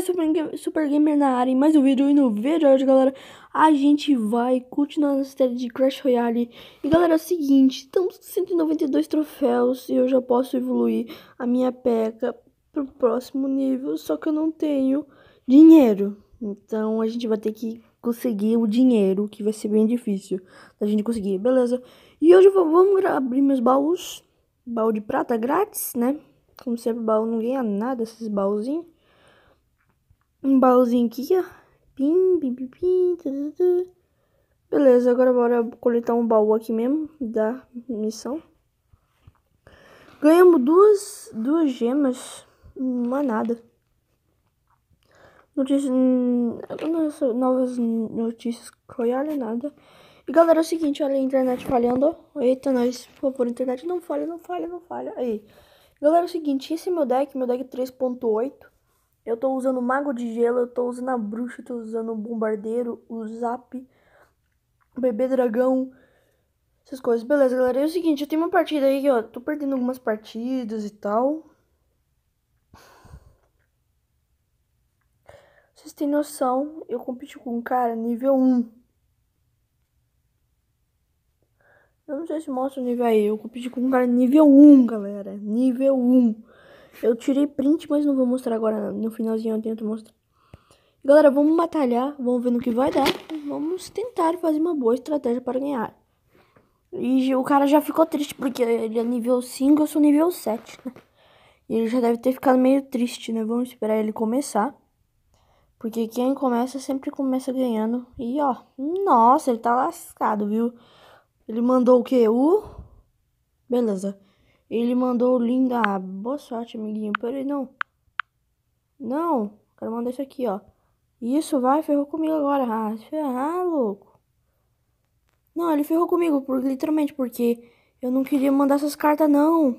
Super, Super Gamer na área em mais um vídeo. E no vídeo hoje, galera, a gente vai continuar na série de Crash Royale. E galera, é o seguinte, estamos com 192 troféus e eu já posso evoluir a minha peca pro próximo nível, só que eu não tenho dinheiro. Então a gente vai ter que conseguir o dinheiro, que vai ser bem difícil da gente conseguir, beleza? E hoje vou, vamos abrir meus baús, baú de prata grátis, né? Como sempre, baú não ganha nada, esses baúzinhos um baúzinho aqui, ó. Pim, pim, pim, pim. Beleza, agora bora coletar um baú aqui mesmo da missão. Ganhamos duas, duas gemas. Não nada. Notícias. Hum, novas notícias olha nada. E galera, é o seguinte, olha a internet falhando. Eita, nós, por favor, internet não falha, não falha, não falha. Aí. Galera, é o seguinte, esse é meu deck, meu deck 3.8. Eu tô usando Mago de Gelo, eu tô usando a Bruxa, eu tô usando o Bombardeiro, o Zap, o Bebê Dragão, essas coisas. Beleza, galera, é o seguinte, eu tenho uma partida aí, ó, tô perdendo algumas partidas e tal. Vocês têm noção, eu competi com um cara nível 1. Eu não sei se mostra o nível aí, eu competi com um cara nível 1, galera, nível 1. Eu tirei print, mas não vou mostrar agora. No finalzinho eu tento mostrar. Galera, vamos batalhar, vamos ver no que vai dar. Vamos tentar fazer uma boa estratégia para ganhar. E o cara já ficou triste, porque ele é nível 5, eu sou nível 7, né? E ele já deve ter ficado meio triste, né? Vamos esperar ele começar. Porque quem começa sempre começa ganhando. E ó, nossa, ele tá lascado, viu? Ele mandou o quê? O. Beleza. Ele mandou linda. Ah, boa sorte, amiguinho. Peraí, não. Não. Quero mandar isso aqui, ó. Isso, vai, ferrou comigo agora. Ah, ferrar, é, ah, louco. Não, ele ferrou comigo, por, literalmente, porque eu não queria mandar essas cartas, não.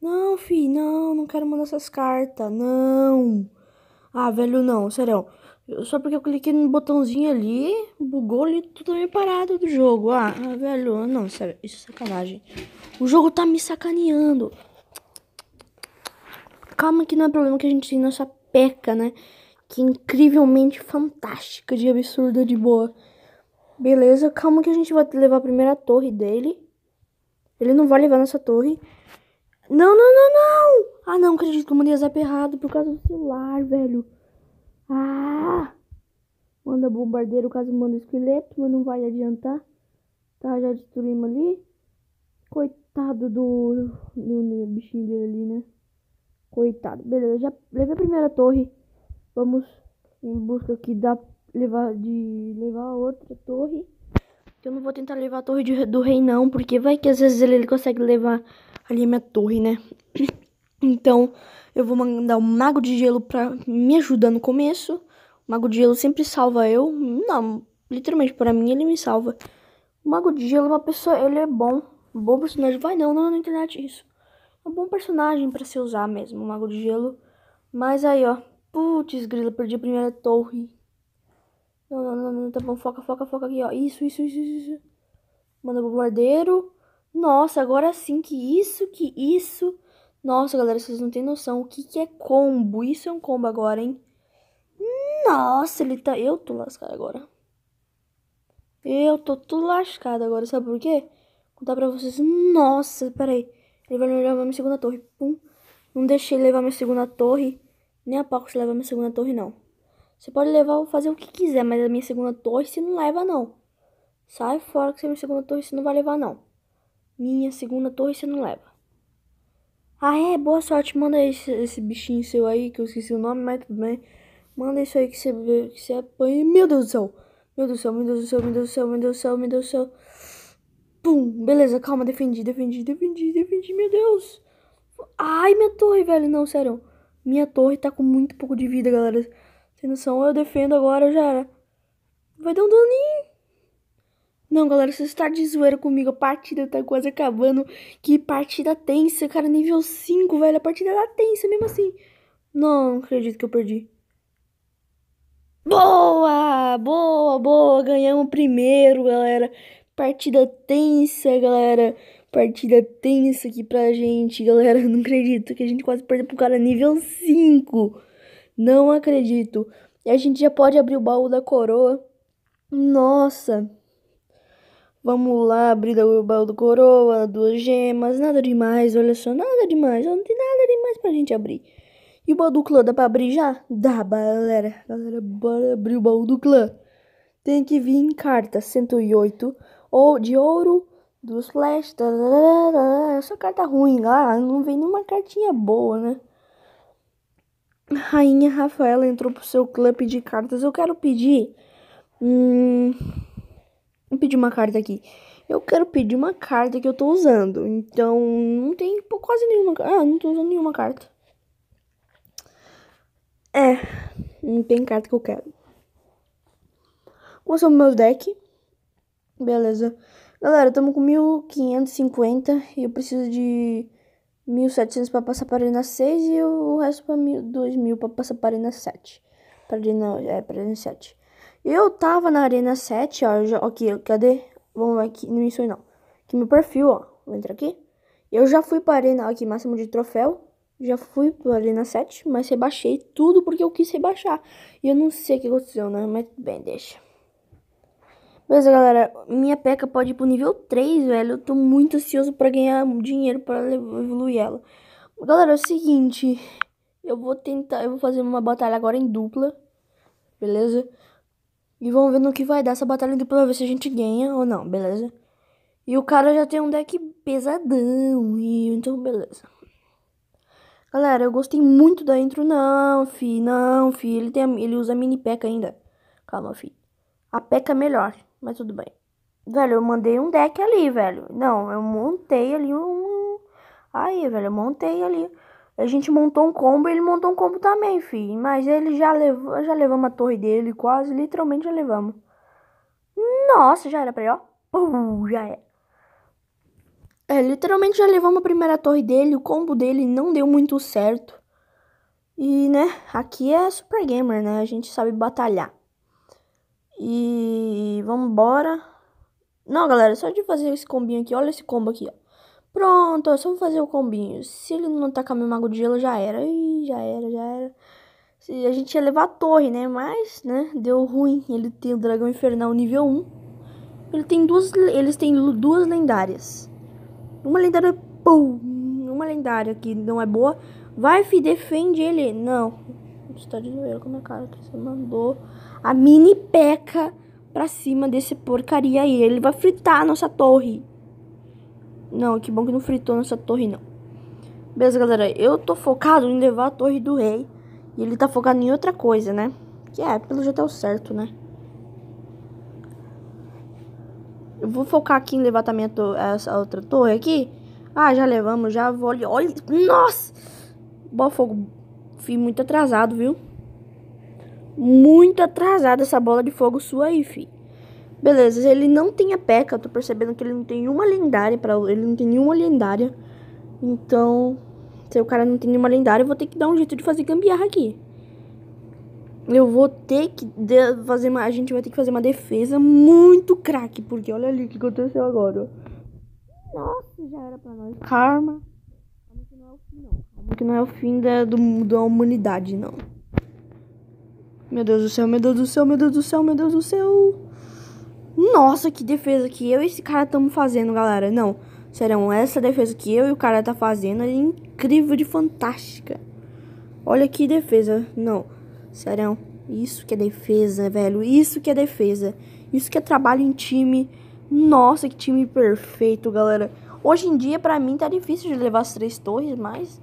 Não, fi, não, não quero mandar essas cartas, não. Ah, velho, não, sério. Só porque eu cliquei no botãozinho ali, bugou ali tudo meio parado do jogo. Ah, ah, velho, não, sério, isso é sacanagem. O jogo tá me sacaneando. Calma que não é problema que a gente tem nossa peca, né? Que é incrivelmente fantástica, de absurda, de boa. Beleza, calma que a gente vai levar a primeira torre dele. Ele não vai levar nossa torre. Não, não, não, não! Ah, não, acredito que eu mandei zap errado por causa do celular, velho. Ah! Manda bombardeiro, caso manda esqueleto, mas não vai adiantar. Tá, já destruímos ali. Coitado do, do bichinho dele ali, né? Coitado. Beleza, já levei a primeira torre. Vamos em busca aqui da levar de levar outra torre. Eu não vou tentar levar a torre de, do rei não, porque vai que às vezes ele, ele consegue levar ali a minha torre, né? Então, eu vou mandar o um Mago de Gelo pra me ajudar no começo. O Mago de Gelo sempre salva eu. Não, literalmente, para mim ele me salva. O Mago de Gelo é uma pessoa, ele é bom. Um bom personagem. Vai não, não na internet isso. É um bom personagem para se usar mesmo, o Mago de Gelo. Mas aí, ó. Putz, grila, perdi a primeira torre. Não, não, não, não, tá bom. Foca, foca, foca aqui, ó. Isso, isso, isso, isso. Manda bombardeiro. Nossa, agora sim, que isso, que isso. Nossa, galera, vocês não têm noção. O que, que é combo? Isso é um combo agora, hein? Nossa, ele tá... Eu tô lascado agora. Eu tô tudo lascado agora, sabe por quê? Vou contar pra vocês. Nossa, peraí. Ele vai levar minha segunda torre. Pum. Não deixei ele levar minha segunda torre. Nem a Paco se leva minha segunda torre, não. Você pode levar ou fazer o que quiser, mas a minha segunda torre você não leva, não. Sai fora que você é minha segunda torre, você não vai levar, não. Minha segunda torre você não leva. Ah, é, boa sorte. Manda esse, esse bichinho seu aí, que eu esqueci o nome, mas tudo bem. Manda isso aí que você, que você apanha. Meu Deus do céu! Meu Deus do céu, meu Deus do céu, meu Deus do céu, meu Deus do céu, meu Deus do céu. Pum! Beleza, calma, defendi, defendi, defendi, defendi, meu Deus. Ai, minha torre, velho. Não, sério. Minha torre tá com muito pouco de vida, galera. Sem noção, eu defendo agora, já era. Vai dar um daninho. Não, galera, vocês está de zoeira comigo. A partida tá quase acabando. Que partida tensa, cara. Nível 5, velho. A partida tá tensa mesmo assim. Não, não acredito que eu perdi. Boa! Boa, boa. Ganhamos primeiro, galera. Partida tensa, galera. Partida tensa aqui pra gente, galera. Não acredito que a gente quase perdeu pro cara nível 5. Não acredito. E a gente já pode abrir o baú da coroa. Nossa! Vamos lá, abrir o baú do coroa, duas gemas, nada demais, olha só, nada demais, não tem nada demais pra gente abrir. E o baú do clã, dá pra abrir já? Dá, galera. Galera, bora abrir o baú do clã. Tem que vir em carta 108, ou de ouro, dos flash, essa carta ruim, lá não vem nenhuma cartinha boa, né? Rainha Rafaela entrou pro seu clã de cartas. Eu quero pedir. Hum, Vou pedir uma carta aqui. Eu quero pedir uma carta que eu tô usando. Então, não tem quase nenhuma. Ah, não tô usando nenhuma carta. É, não tem carta que eu quero. Vou o meu deck. Beleza. Galera, estamos com 1550 e eu preciso de 1700 para passar para arena 6 e o resto para 2000 para passar para arena 7. Para arena, é, para arena 7. Eu tava na Arena 7, ó. Já, aqui, cadê? Vamos aqui Não isso não. Aqui meu perfil, ó. Vou entrar aqui. Eu já fui pra Arena, aqui, máximo de troféu. Já fui pra Arena 7, mas rebaixei tudo porque eu quis rebaixar. E eu não sei o que aconteceu, né? Mas bem, deixa. Beleza, galera. Minha peca pode ir pro nível 3, velho. Eu tô muito ansioso pra ganhar dinheiro pra evoluir ela. Galera, é o seguinte. Eu vou tentar... Eu vou fazer uma batalha agora em dupla. Beleza? E vamos ver no que vai dar essa batalha de pra ver se a gente ganha ou não, beleza? E o cara já tem um deck pesadão, e então beleza. Galera, eu gostei muito da intro. Não, fi, não, fi. Ele, tem, ele usa mini peca ainda. Calma, fi. A peca é melhor, mas tudo bem. Velho, eu mandei um deck ali, velho. Não, eu montei ali um... Aí, velho, eu montei ali a gente montou um combo, ele montou um combo também, fi. Mas ele já levou, já levamos a torre dele, quase, literalmente já levamos. Nossa, já era pra ele, ó. Uh, já era. É, literalmente já levamos a primeira torre dele, o combo dele não deu muito certo. E, né, aqui é Super Gamer, né? A gente sabe batalhar. E vamos Não, galera, só de fazer esse combinho aqui, olha esse combo aqui, ó. Pronto, eu só vou fazer o combinho. Se ele não tacar meu mago de gelo, já era. e já era, já era. A gente ia levar a torre, né? Mas, né? Deu ruim. Ele tem o dragão infernal nível 1. Ele tem duas, eles têm duas lendárias. Uma lendária, pum, uma lendária que não é boa. Vai, fi, defende ele. Não. está de joelho com a minha cara. Você mandou a mini peca pra cima desse porcaria aí. Ele vai fritar a nossa torre. Não, que bom que não fritou nessa torre, não. Beleza, galera. Eu tô focado em levar a torre do rei. E ele tá focado em outra coisa, né? Que é, pelo jeito é o certo, né? Eu vou focar aqui em levar também essa outra torre aqui. Ah, já levamos, já vou ali. Olha, nossa! Bola fogo. Fui muito atrasado, viu? Muito atrasado essa bola de fogo sua aí, fi. Beleza, ele não tem a P.E.K.K.A. Tô percebendo que ele não tem nenhuma lendária para Ele não tem nenhuma lendária. Então, se o cara não tem nenhuma lendária, eu vou ter que dar um jeito de fazer gambiarra aqui. Eu vou ter que fazer uma... A gente vai ter que fazer uma defesa muito craque. Porque olha ali o que aconteceu agora. Nossa, já era pra nós. Karma. Calma que não é o fim, não. Calma que não é o fim da, do, da humanidade, não. Meu Deus do céu, meu Deus do céu, meu Deus do céu, meu Deus do céu. Nossa, que defesa que eu e esse cara estamos fazendo, galera. Não, serão essa defesa que eu e o cara tá fazendo é incrível de fantástica. Olha que defesa. Não, serão. Isso que é defesa, velho. Isso que é defesa. Isso que é trabalho em time. Nossa, que time perfeito, galera. Hoje em dia, pra mim, tá difícil de levar as três torres, mas...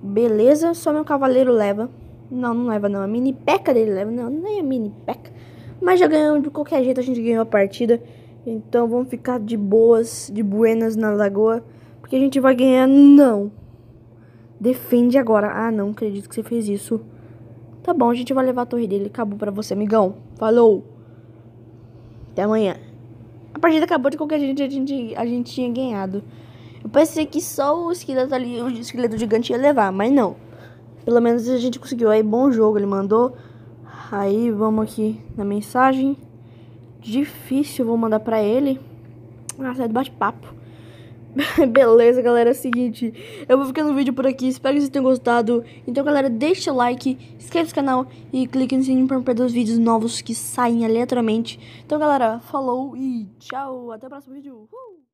Beleza, só meu cavaleiro leva. Não, não leva não. A mini peca dele leva. Não, nem a mini peca. Mas já ganhamos de qualquer jeito, a gente ganhou a partida. Então vamos ficar de boas, de buenas na lagoa. Porque a gente vai ganhar, não. Defende agora. Ah, não acredito que você fez isso. Tá bom, a gente vai levar a torre dele. Acabou pra você, amigão. Falou. Até amanhã. A partida acabou de qualquer jeito, a gente, a gente tinha ganhado. Eu pensei que só o esqueleto ali, o esqueleto gigante ia levar, mas não. Pelo menos a gente conseguiu aí, bom jogo. Ele mandou Aí vamos aqui na mensagem. Difícil, vou mandar pra ele. Ah, sai do bate-papo. Beleza, galera, é o seguinte, eu vou ficando o vídeo por aqui, espero que vocês tenham gostado. Então, galera, deixa o like, inscreva-se no canal e clique no sininho para não perder os vídeos novos que saem aleatoriamente. Então, galera, falou e tchau, até o próximo vídeo. Uh!